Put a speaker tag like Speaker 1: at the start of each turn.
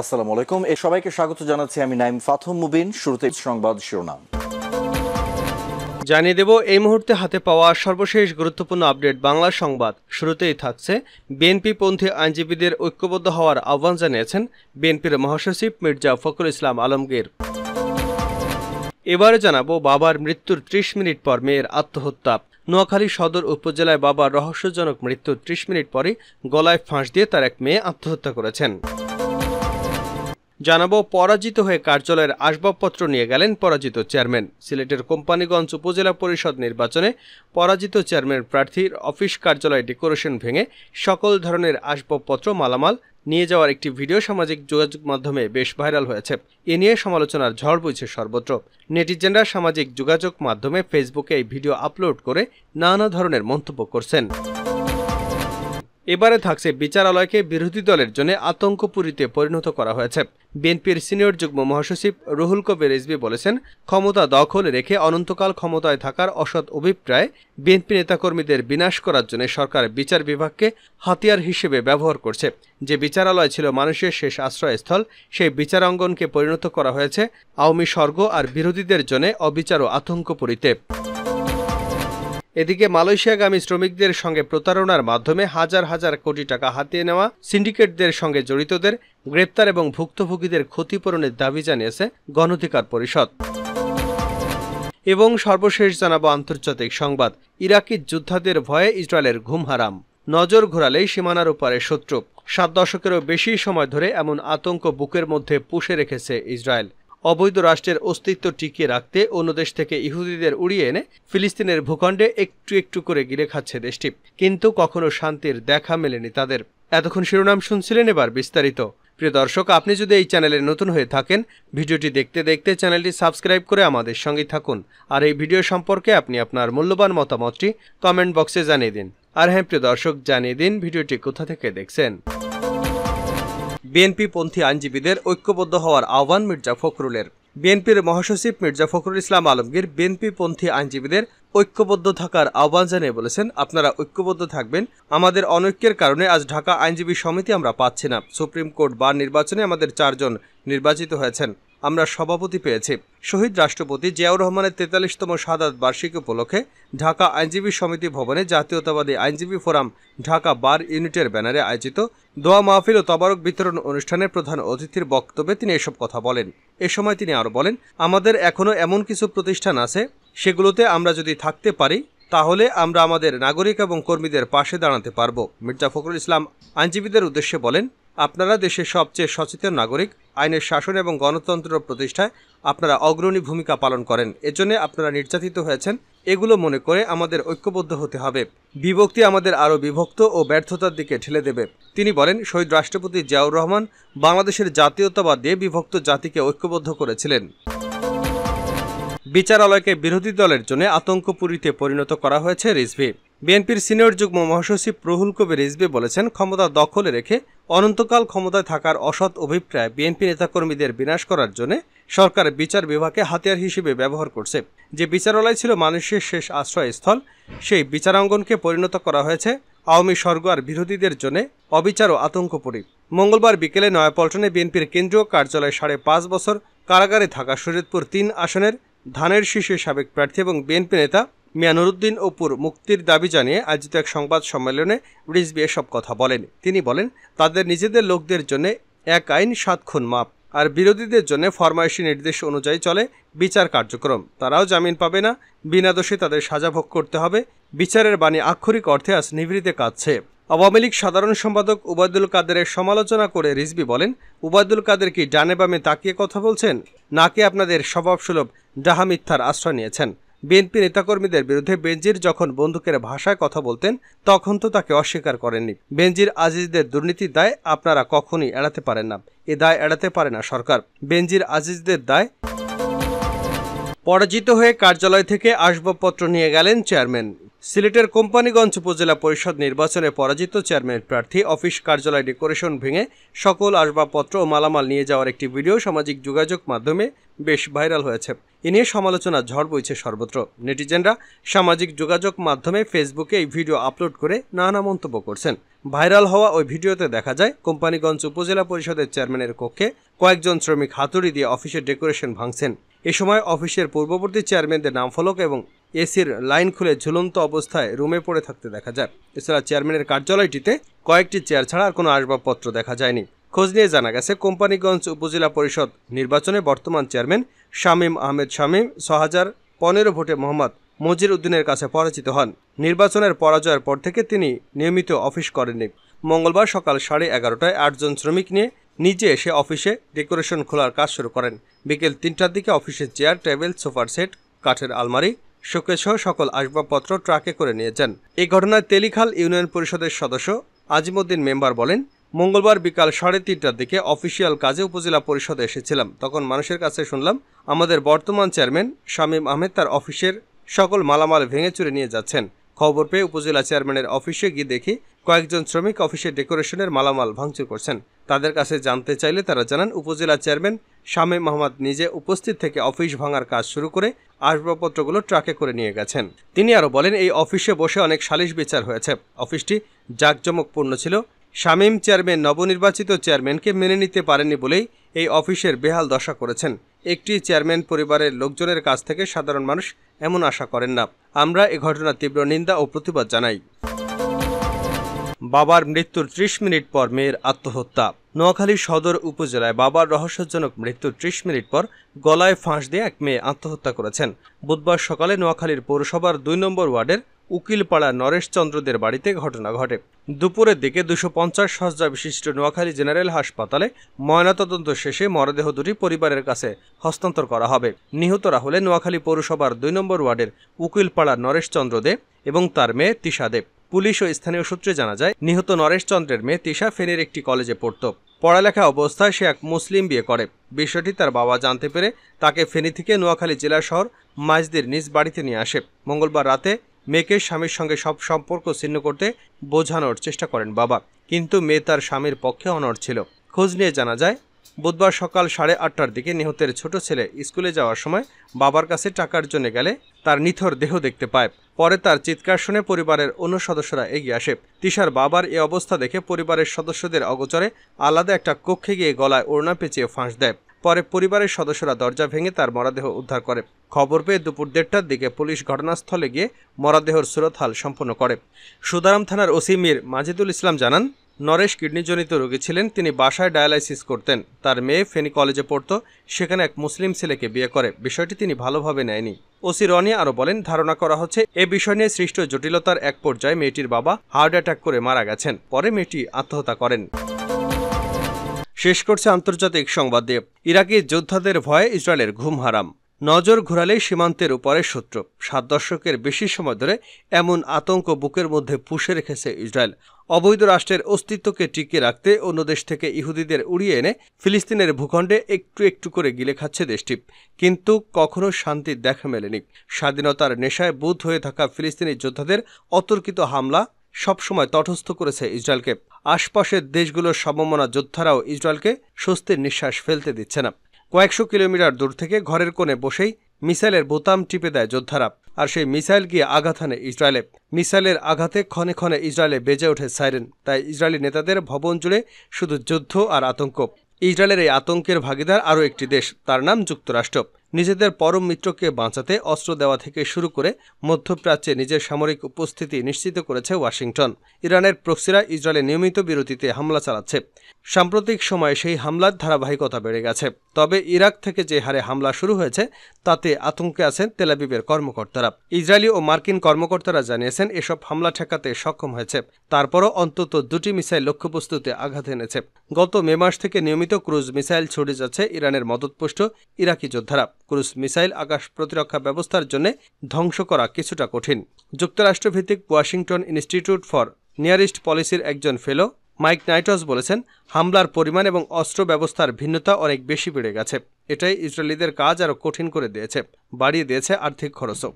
Speaker 1: আসসালামু আলাইকুম এ সবাইকে স্বাগত জানাচ্ছি আমি নাইম ফাথম মুবিন শুরুতে সংবাদ শিরোনাম জানিয়ে দেব এই মুহূর্তে হাতে পাওয়া সর্বশেষ গুরুত্বপূর্ণ আপডেট বাংলা সংবাদ শুরুতেই থাকছে বিএনপি পন্থী আইনজীবীদের ঐক্যবদ্ধ হওয়ার আহ্বান জানিয়েছেন বিএনপির মহাসচিব মির্জা ফখরুল ইসলাম আলমগীর এবারে জানাবো বাবার মৃত্যুর ত্রিশ মিনিট পর মেয়ের আত্মহত্যা নোয়াখালী সদর উপজেলায় বাবার রহস্যজনক মৃত্যুর ত্রিশ মিনিট পরে গলায় ফাঁস দিয়ে তার এক মেয়ে আত্মহত্যা করেছেন জানাবো পরাজিত হয়ে কার্যালয়ের আসবাবপত্র নিয়ে গেলেন পরাজিত চেয়ারম্যান সিলেটের কোম্পানিগঞ্জ উপজেলা পরিষদ নির্বাচনে পরাজিত চেয়ারম্যান প্রার্থীর অফিস কার্যালয় ডেকোরেশন ভেঙে সকল ধরনের আসবাবপত্র মালামাল নিয়ে যাওয়ার একটি ভিডিও সামাজিক যোগাযোগ মাধ্যমে বেশ ভাইরাল হয়েছে এ নিয়ে সমালোচনার ঝড় বইছে সর্বত্র নেটিজেনরা সামাজিক যোগাযোগ মাধ্যমে ফেসবুকে এই ভিডিও আপলোড করে নানা ধরনের মন্তব্য করছেন এবারে থাকছে বিচারালয়কে বিরোধী দলের জন্য আতঙ্কপুরীতে পরিণত করা হয়েছে বিএনপির সিনিয়র যুগ্ম মহাসচিব রুহুল কবির রিজবি বলেছেন ক্ষমতা দখল রেখে অনন্তকাল ক্ষমতায় থাকার অসৎ অভিপ্রায় বিএনপি নেতাকর্মীদের বিনাশ করার জন্য সরকার বিচার বিভাগকে হাতিয়ার হিসেবে ব্যবহার করছে যে বিচারালয় ছিল মানুষের শেষ আশ্রয়স্থল সেই বিচারাঙ্গনকে পরিণত করা হয়েছে আওয়ামী স্বর্গ আর বিরোধীদের জন্য অবিচার ও আতঙ্কপুরীতে এদিকে মালয়েশিয়াগামী শ্রমিকদের সঙ্গে প্রতারণার মাধ্যমে হাজার হাজার কোটি টাকা হাতিয়ে নেওয়া সিন্ডিকেটদের সঙ্গে জড়িতদের গ্রেপ্তার এবং ভুক্তভোগীদের ক্ষতিপূরণের দাবি জানিয়েছে গণধিকার পরিষদ এবং সর্বশেষ জানাবো আন্তর্জাতিক সংবাদ ইরাকি যোদ্ধাদের ভয়ে ইসরায়েলের ঘুম হারাম নজর ঘোরালেই সীমানার উপারে শত্রু সাত দশকেরও বেশি সময় ধরে এমন আতঙ্ক বুকের মধ্যে পুষে রেখেছে ইসরায়েল অবৈধ রাষ্ট্রের অস্তিত্ব টিকিয়ে রাখতে অন্য দেশ থেকে ইহুদিদের উড়িয়ে এনে ফিলিস্তিনের ভূখণ্ডে একটু একটু করে গিলে খাচ্ছে দেশটি কিন্তু কখনো শান্তির দেখা মেলেনি তাদের এতক্ষণ শিরোনাম শুনছিলেন এবার বিস্তারিত প্রিয় দর্শক আপনি যদি এই চ্যানেলে নতুন হয়ে থাকেন ভিডিওটি দেখতে দেখতে চ্যানেলটি সাবস্ক্রাইব করে আমাদের সঙ্গে থাকুন আর এই ভিডিও সম্পর্কে আপনি আপনার মূল্যবান মতামতটি কমেন্ট বক্সে জানিয়ে দিন আর হ্যাঁ প্রিয় দর্শক জানিয়ে দিন ভিডিওটি কোথা থেকে দেখছেন বিএনপি পন্থী আইনজীবীদের ঐক্যবদ্ধ হওয়ার আহ্বান মির্জা ফখরুলের বিএনপির মহাসচিব মির্জা ফখরুল ইসলাম আলমগীর বিএনপি পন্থী আইনজীবীদের ঐক্যবদ্ধ থাকার আহ্বান জানিয়ে বলেছেন আপনারা ঐক্যবদ্ধ থাকবেন আমাদের অনৈক্যের কারণে আজ ঢাকা আইনজীবী সমিতি আমরা পাচ্ছি না সুপ্রিম কোর্ট বার নির্বাচনে আমাদের চারজন নির্বাচিত হয়েছেন আমরা সভাপতি পেয়েছি শহীদ রাষ্ট্রপতি জিয়াউর রহমানের তেতাল্লিশতম সাদাত বার্ষিকী উপলক্ষে ঢাকা আইনজীবী সমিতি ভবনে জাতীয়তাবাদী আইনজীবী ফোরাম ঢাকা বার ইউনিটের ব্যানারে আয়োজিত দোয়া মাহফিল ও তবারক বিতরণ অনুষ্ঠানে প্রধান অতিথির বক্তব্যে তিনি এসব কথা বলেন এ সময় তিনি আরও বলেন আমাদের এখনও এমন কিছু প্রতিষ্ঠান আছে সেগুলোতে আমরা যদি থাকতে পারি তাহলে আমরা আমাদের নাগরিক এবং কর্মীদের পাশে দাঁড়াতে পারব মির্জা ফখরুল ইসলাম আইনজীবীদের উদ্দেশ্যে বলেন আপনারা দেশের সবচেয়ে সচেতন নাগরিক আইনের শাসন এবং গণতন্ত্র প্রতিষ্ঠায় আপনারা অগ্রণী ভূমিকা পালন করেন এজন্য আপনারা নির্যাতিত হয়েছেন এগুলো মনে করে আমাদের ঐক্যবদ্ধ হতে হবে বিভক্তি আমাদের আরও বিভক্ত ও ব্যর্থতার দিকে ঠেলে দেবে তিনি বলেন শহীদ রাষ্ট্রপতি জিয়াউর রহমান বাংলাদেশের জাতীয়তাবাদ দিয়ে বিভক্ত জাতিকে ঐক্যবদ্ধ করেছিলেন বিচারালয়কে বিরোধী দলের জন্য আতঙ্কপুরীতে পরিণত করা হয়েছে রিজভি বিএনপির সিনিয়র যুগ্ম মহাসচিব প্রহুল কবি রিজভি বলেছেন ক্ষমতা দখলে রেখে অনন্তকাল ক্ষমতায় থাকার অসৎ অভিপ্রায় বিএনপি নেতাকর্মীদের বিনাশ করার জন্য সরকার বিচার বিভাগে হাতিয়ার হিসেবে ব্যবহার করছে যে বিচারালয় ছিল মানুষের শেষ আশ্রয়স্থল সেই বিচারাঙ্গনকে পরিণত করা হয়েছে আওয়ামী স্বর্গ আর বিরোধীদের জন্য অবিচার ও আতঙ্কপুরী মঙ্গলবার বিকেলে নয়াপল্টনে বিএনপির কেন্দ্রীয় কার্যালয়ে সাড়ে পাঁচ বছর কারাগারে থাকা শরীয়তপুর তিন আসনের ধানের শীর্ষে সাবেক প্রার্থী এবং বিএনপি নেতা মিয়ানুরুদ্দিন অপুর মুক্তির দাবি জানিয়ে আয়োজিত এক সংবাদ সম্মেলনে রিজবি এসব কথা বলেন তিনি বলেন তাদের নিজেদের লোকদের জন্য এক আইন সাত খুন মাপ আর বিরোধীদের জন্য ফরমায়েশি নির্দেশ অনুযায়ী চলে বিচার কার্যক্রম তারাও জামিন পাবে না বিনা দোষে তাদের সাজা ভোগ করতে হবে বিচারের বাণী আক্ষরিক অর্থে আজ নিভৃতে কাঁদছে আওয়ামী লীগ সাধারণ সম্পাদক উবায়দুল কাদেরের সমালোচনা করে রিজবি বলেন উবায়দুল কাদের কি ডানে বামে তাকিয়ে কথা বলছেন নাকি আপনাদের স্বভাবসুলভ ডাহা মিথ্যার আশ্রয় নিয়েছেন বিএনপি নেতাকর্মীদের বিরুদ্ধে বেনজির যখন বন্দুকের ভাষায় কথা বলতেন তখন তো তাকে অস্বীকার করেননি বেনজির আজিজদের দুর্নীতি দায় আপনারা কখনই এড়াতে পারেন না এ দায় এড়াতে পারে না সরকার বেনজির আজিজদের দায় পরাজিত হয়ে কার্যালয় থেকে আসবাবপত্র নিয়ে গেলেন চেয়ারম্যান সিলেটের কোম্পানিগঞ্জ উপজেলা পরিষদ নির্বাচনে পরাজিত চেয়ারম্যান প্রার্থী অফিস কার্যালয় ডেকোরেশন ভেঙে সকল আসবাবপত্র ও মালামাল নিয়ে যাওয়ার একটি ভিডিও সামাজিক যোগাযোগ মাধ্যমে বেশ ভাইরাল হয়েছে এ নিয়ে সমালোচনা ঝড় বইছে সর্বত্র নেটিজেনরা সামাজিক যোগাযোগ মাধ্যমে ফেসবুকে এই ভিডিও আপলোড করে নানা মন্তব্য করছেন ভাইরাল হওয়া ওই ভিডিওতে দেখা যায় কোম্পানিগঞ্জ উপজেলা পরিষদের চেয়ারম্যানের কক্ষে কয়েকজন শ্রমিক হাতুড়ি দিয়ে অফিসের ডেকোরেশন ভাঙছেন এ সময় অফিসের পূর্ববর্তী চেয়ারম্যানদের নামফলক এবং এসির লাইন খুলে ঝুলন্ত অবস্থায় রুমে পড়ে থাকতে দেখা যায় এছাড়া চেয়ারম্যানের কার্যালয়টিতে কয়েকটি চেয়ার ছাড়া আর কোনো আসবাবপত্র দেখা যায়নি খোঁজ নিয়ে জানা গেছে কোম্পানিগঞ্জ উপজেলা পরিষদ নির্বাচনে বর্তমান চেয়ারম্যান শামীম আহমেদ শামীম ছ হাজার পনেরো ভোটে মোহাম্মদ মজির উদ্দিনের কাছে পরাজিত হন নির্বাচনের পরাজয়ের পর থেকে তিনি নিয়মিত অফিস করেননি মঙ্গলবার সকাল সাড়ে এগারোটায় আটজন শ্রমিক নিয়ে নিজে এসে অফিসে ডেকোরেশন খোলার কাজ শুরু করেন বিকেল তিনটার দিকে অফিসের চেয়ার টেবিল সোফার সেট কাঠের আলমারি শোকেসহ সকল আসবাবপত্র ট্রাকে করে নিয়ে যান এই ঘটনায় তেলিখাল ইউনিয়ন পরিষদের সদস্য আজিমুদ্দিন মেম্বার বলেন মঙ্গলবার বিকাল সাড়ে তিনটার দিকে অফিসিয়াল কাজে উপজেলা পরিষদে এসেছিলাম তখন মানুষের কাছে শুনলাম আমাদের বর্তমান চেয়ারম্যান শামীম আহমেদ তার অফিসের সকল মালামাল ভেঙে চুরে নিয়ে যাচ্ছেন খবর পেয়ে উপজেলা চেয়ারম্যানের অফিসে গিয়ে দেখি কয়েকজন শ্রমিক অফিসের ডেকোরেশনের মালামাল ভাঙচুর করছেন তাদের কাছে জানতে চাইলে তারা জানান উপজেলা চেয়ারম্যান শামে মোহাম্মদ নিজে উপস্থিত থেকে অফিস ভাঙার কাজ শুরু করে আসবাবপত্রগুলো ট্রাকে করে নিয়ে গেছেন তিনি আরও বলেন এই অফিসে বসে অনেক সালিশ বিচার হয়েছে অফিসটি জাঁকজমকপূর্ণ ছিল শামীম চেয়ারম্যান নবনির্বাচিত চেয়ারম্যানকে মেনে নিতে পারেনি বলেই এই অফিসের বেহাল দশা করেছেন একটি চেয়ারম্যান পরিবারের লোকজনের কাছ থেকে সাধারণ মানুষ এমন আশা করেন না আমরা এ ঘটনার তীব্র নিন্দা ও প্রতিবাদ জানাই বাবার মৃত্যুর ত্রিশ মিনিট পর মেয়ের আত্মহত্যা নোয়াখালী সদর উপজেলায় বাবার রহস্যজনক মৃত্যুর ত্রিশ মিনিট পর গলায় ফাঁস দিয়ে এক মেয়ে আত্মহত্যা করেছেন বুধবার সকালে নোয়াখালীর পৌরসভার দুই নম্বর ওয়ার্ডের উকিলপাড়া নরেশচন্দ্রদের বাড়িতে ঘটনা ঘটে দুপুরের দিকে দুশো পঞ্চাশ সজ্জা বিশিষ্ট নোয়াখালী জেনারেল হাসপাতালে ময়নাতদন্ত শেষে মরদেহ দুটি পরিবারের কাছে হস্তান্তর করা হবে নিহতরা হলে নোয়াখালী পৌরসভার দুই নম্বর ওয়ার্ডের উকিলপাড়া চন্দ্র দে এবং তার মেয়ে তিশা দেব পুলিশ ও স্থানীয় সূত্রে জানা যায় নিহত নরেশ চন্দ্রের মেয়ে তিশা ফেনীর একটি কলেজে পড়ত পড়ালেখা অবস্থায় সে এক মুসলিম বিয়ে করে বিষয়টি তার বাবা জানতে পেরে তাকে ফেনী থেকে নোয়াখালী জেলা শহর মাইজদির নিজ বাড়িতে নিয়ে আসে মঙ্গলবার রাতে মেয়েকে স্বামীর সঙ্গে সব সম্পর্ক ছিন্ন করতে বোঝানোর চেষ্টা করেন বাবা কিন্তু মেয়ে তার স্বামীর পক্ষে অনর ছিল খোঁজ নিয়ে জানা যায় বুধবার সকাল সাড়ে আটটার দিকে নিহতের ছোট ছেলে স্কুলে যাওয়ার সময় বাবার কাছে টাকার জন্য গেলে তার নিথর দেহ দেখতে পায় পরে তার চিৎকার শুনে পরিবারের অন্য সদস্যরা এগিয়ে আসে তিশার বাবার এ অবস্থা দেখে পরিবারের সদস্যদের অগোচরে আলাদা একটা কক্ষে গিয়ে গলায় ওড়না পেঁচিয়ে ফাঁস দেয় পরে পরিবারের সদস্যরা দরজা ভেঙে তার মরদেহ উদ্ধার করে খবর পেয়ে দুপুর দেড়টার দিকে পুলিশ ঘটনাস্থলে গিয়ে মরদেহর সুরতহাল সম্পন্ন করে সুদারাম থানার ওসি মীর মাজিদুল ইসলাম জানান নরেশ কিডনিজনিত রোগী ছিলেন তিনি বাসায় ডায়ালাইসিস করতেন তার মেয়ে ফেনী কলেজে পড়ত সেখানে এক মুসলিম ছেলেকে বিয়ে করে বিষয়টি তিনি ভালোভাবে নেয়নি ওসি রনি আরও বলেন ধারণা করা হচ্ছে এ বিষয় নিয়ে সৃষ্ট জটিলতার এক পর্যায়ে মেয়েটির বাবা হার্ট অ্যাটাক করে মারা গেছেন পরে মেয়েটি আত্মহত্যা করেন শেষ করছে আন্তর্জাতিক সংবাদ দিয়ে ইরাকি যোদ্ধাদের ভয়ে ইসরায়েলের ঘুম হারাম নজর ঘোরালেই সীমান্তের উপরে শত্রু সাত দশকের বেশি সময় ধরে এমন আতঙ্ক বুকের মধ্যে পুষে রেখেছে ইসরায়েল অবৈধ রাষ্ট্রের অস্তিত্বকে টিকিয়ে রাখতে অন্য দেশ থেকে ইহুদিদের উড়িয়ে এনে ফিলিস্তিনের ভূখণ্ডে একটু একটু করে গিলে খাচ্ছে দেশটি কিন্তু কখনো শান্তির দেখা মেলেনি স্বাধীনতার নেশায় বুধ হয়ে থাকা ফিলিস্তিনি যোদ্ধাদের অতর্কিত হামলা সবসময় তটস্থ করেছে ইসরায়েলকে আশপাশের দেশগুলোর সমমনা যোদ্ধারাও ইসরায়েলকে স্বস্তির নিঃশ্বাস ফেলতে দিচ্ছে না কয়েকশো কিলোমিটার দূর থেকে ঘরের কোণে বসেই মিসাইলের বোতাম টিপে দেয় যোদ্ধারা আর সেই মিসাইল গিয়ে আঘাত হানে ইসরায়েলে মিসাইলের আঘাতে ক্ষণে ক্ষণে ইসরায়েলে বেজে ওঠে সাইরেন তাই ইসরায়েলি নেতাদের ভবন জুড়ে শুধু যুদ্ধ আর আতঙ্ক ইসরায়েলের এই আতঙ্কের ভাগিদার আরও একটি দেশ তার নাম যুক্তরাষ্ট্র নিজেদের পরম মিত্রকে বাঁচাতে অস্ত্র দেওয়া থেকে শুরু করে মধ্যপ্রাচ্যে নিজের সামরিক উপস্থিতি নিশ্চিত করেছে ওয়াশিংটন ইরানের প্রক্সিরা ইসরায়েলে নিয়মিত বিরতিতে হামলা চালাচ্ছে সাম্প্রতিক সময়ে সেই হামলার ধারাবাহিকতা বেড়ে গেছে তবে ইরাক থেকে যে হারে হামলা শুরু হয়েছে তাতে আতঙ্কে আছেন তেলাবিবের কর্মকর্তারা ইসরায়েলি ও মার্কিন কর্মকর্তারা জানিয়েছেন এসব হামলা ঠেকাতে সক্ষম হয়েছে তারপরও অন্তত দুটি মিসাইল লক্ষ্যবস্তুতে আঘাত এনেছে গত মে মাস থেকে নিয়মিত ক্রুজ মিসাইল ছড়িয়ে যাচ্ছে ইরানের মদতপুষ্ট ইরাকি যোদ্ধারা ক্রুজ মিসাইল আকাশ প্রতিরক্ষা ব্যবস্থার জন্য ধ্বংস করা কিছুটা কঠিন যুক্তরাষ্ট্রভিত্তিক ওয়াশিংটন ইনস্টিটিউট ফর নিয়ারিস্ট পলিসির একজন ফেলো মাইক নাইটস বলেছেন হামলার পরিমাণ এবং অস্ত্র ব্যবস্থার ভিন্নতা অনেক বেশি বেড়ে গেছে এটাই ইসরায়েলিদের কাজ আরও কঠিন করে দিয়েছে বাড়িয়ে দিয়েছে আর্থিক খরচও